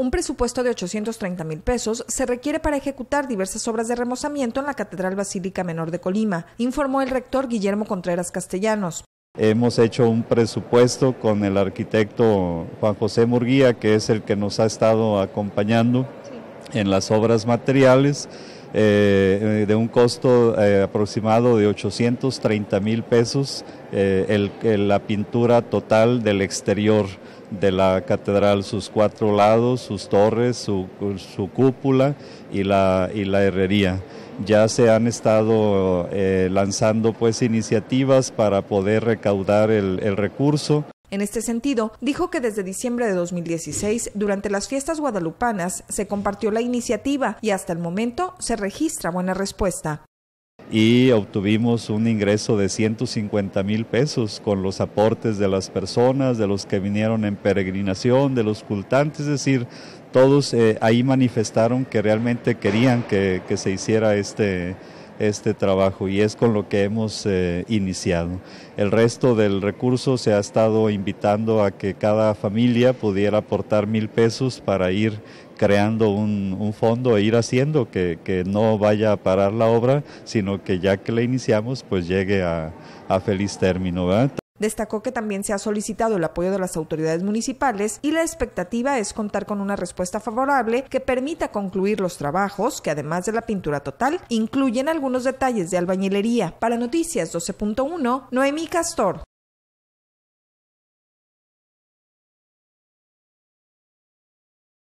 Un presupuesto de 830 mil pesos se requiere para ejecutar diversas obras de remozamiento en la Catedral Basílica Menor de Colima, informó el rector Guillermo Contreras Castellanos. Hemos hecho un presupuesto con el arquitecto Juan José Murguía, que es el que nos ha estado acompañando en las obras materiales, eh, de un costo eh, aproximado de 830 mil pesos, eh, la pintura total del exterior de la catedral, sus cuatro lados, sus torres, su, su cúpula y la, herrería. Ya se han estado eh, lanzando pues iniciativas para poder recaudar el, el recurso. En este sentido, dijo que desde diciembre de 2016, durante las fiestas guadalupanas, se compartió la iniciativa y hasta el momento se registra buena respuesta y obtuvimos un ingreso de 150 mil pesos con los aportes de las personas, de los que vinieron en peregrinación, de los cultantes, es decir, todos eh, ahí manifestaron que realmente querían que se hiciera este, este trabajo y es con lo que hemos eh, iniciado. El resto del recurso se ha estado invitando a que cada familia pudiera aportar mil pesos para ir creando un, fondo e ir haciendo que, no vaya a parar la obra, sino que ya que la iniciamos, pues llegue a, feliz término. Destacó que también se ha solicitado el apoyo de las autoridades municipales y la expectativa es contar con una respuesta favorable que permita concluir los trabajos que además de la pintura total incluyen algunos detalles de albañilería. Para Noticias 12.1, Noemí Castor.